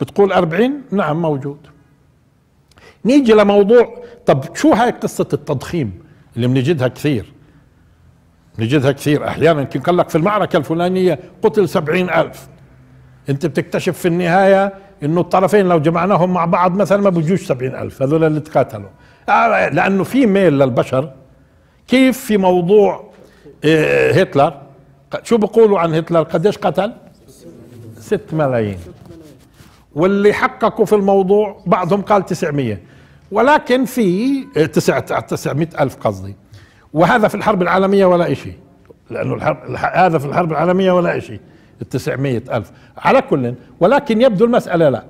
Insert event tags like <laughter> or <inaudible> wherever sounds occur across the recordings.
بتقول أربعين نعم موجود نيجي لموضوع طب شو هاي قصة التضخيم اللي بنجدها كثير بنجدها كثير أحيانا يمكن قال لك في المعركة الفلانية قتل سبعين ألف أنت بتكتشف في النهاية انه الطرفين لو جمعناهم مع بعض مثلا ما بيجوش سبعين ألف هذول اللي تقاتلوا آه، لأنه في ميل للبشر كيف في موضوع آه، هتلر شو بيقولوا عن هتلر قديش قتل ست ملايين واللي حققوا في الموضوع بعضهم قال 900 ولكن في 900 ألف قصدي وهذا في الحرب العالمية ولا شيء لأنه الحرب هذا في الحرب العالمية ولا شيء 900 ألف على كل ولكن يبدو المسألة لا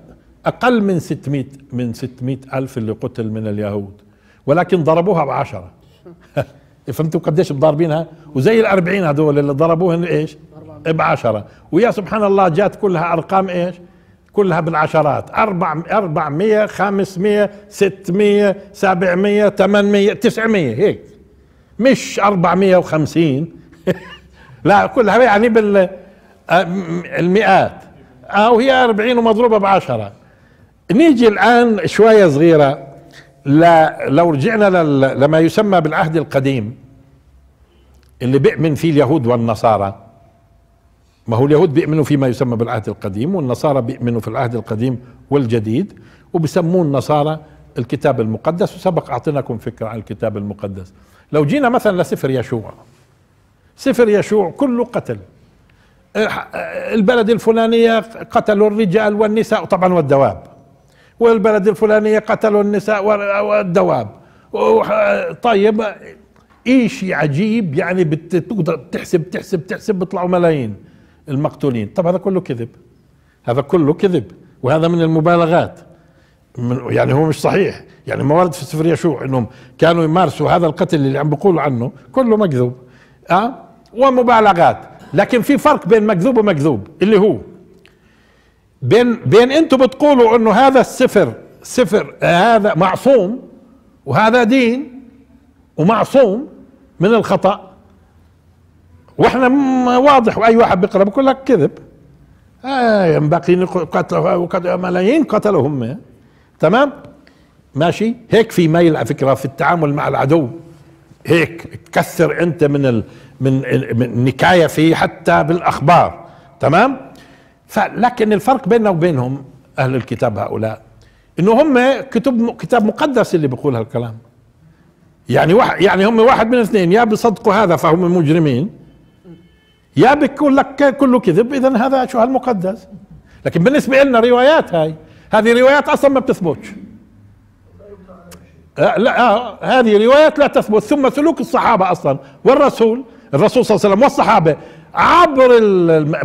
أقل من 600 من 600 ألف اللي قتل من اليهود ولكن ضربوها بعشرة <laughs> فهمتوا قديش مضاربينها وزي الأربعين هذول اللي ضربوهن إيش بعشرة ويا سبحان الله جات كلها أرقام إيش كلها بالعشرات أربع أربعمية خمسمية ستمية سبعمية ثمانمية تسعمية هيك مش أربعمية وخمسين <laughs> لا كلها يعني بال آه، المئات أو آه، هي أربعين ومضروبة بعشرة نيجي الآن شوية صغيرة لا لو رجعنا لما يسمى بالعهد القديم اللي بيؤمن فيه اليهود والنصارى ما هو اليهود بيؤمنوا فيما يسمى بالعهد القديم والنصارى بيؤمنوا في العهد القديم والجديد وبسموه النصارى الكتاب المقدس وسبق أعطيناكم فكرة عن الكتاب المقدس لو جينا مثلا لسفر يشوع سفر يشوع كله قتل أه، البلد الفلانية قتلوا الرجال والنساء طبعا والدواب والبلد الفلانية قتلوا النساء والدواب طيب ايش عجيب يعني بتقدر تحسب تحسب تحسب بيطلعوا ملايين المقتولين طب هذا كله كذب هذا كله كذب وهذا من المبالغات من يعني هو مش صحيح يعني ما ورد في السفرية شو انهم كانوا يمارسوا هذا القتل اللي عم بيقولوا عنه كله مكذوب أه؟ ومبالغات لكن في فرق بين مكذوب ومكذوب اللي هو بين بين انتم بتقولوا انه هذا السفر سفر آه، هذا معصوم وهذا دين ومعصوم من الخطأ واحنا واضح واي واحد بيقرا بيقول لك كذب آه باقيين قتلوا ملايين هم تمام ماشي هيك في ميل على فكره في التعامل مع العدو هيك تكثر انت من ال من النكايه فيه حتى بالاخبار تمام لكن الفرق بيننا وبينهم اهل الكتاب هؤلاء انه هم كتب كتاب مقدس اللي بيقول هالكلام يعني واحد يعني هم واحد من اثنين يا بيصدقوا هذا فهم مجرمين يا بيقول لك كله كذب اذا هذا شو هالمقدس لكن بالنسبه لنا روايات هاي هذه روايات اصلا ما بتثبتش آه، لا آه، هذه روايات لا تثبت ثم سلوك الصحابه اصلا والرسول الرسول صلى الله عليه وسلم والصحابه عبر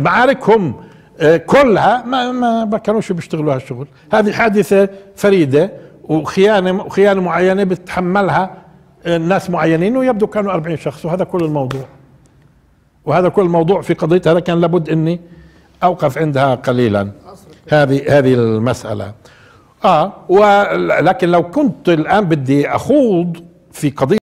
معاركهم آه، كلها ما ما كانوش بيشتغلوا هالشغل هذه حادثه فريده وخيانه خيانه معينه بتحملها ناس معينين ويبدو كانوا 40 شخص وهذا كل الموضوع وهذا كل موضوع في قضية هذا كان لابد أني أوقف عندها قليلا هذه هذه المسألة آه ولكن لو كنت الآن بدي أخوض في قضية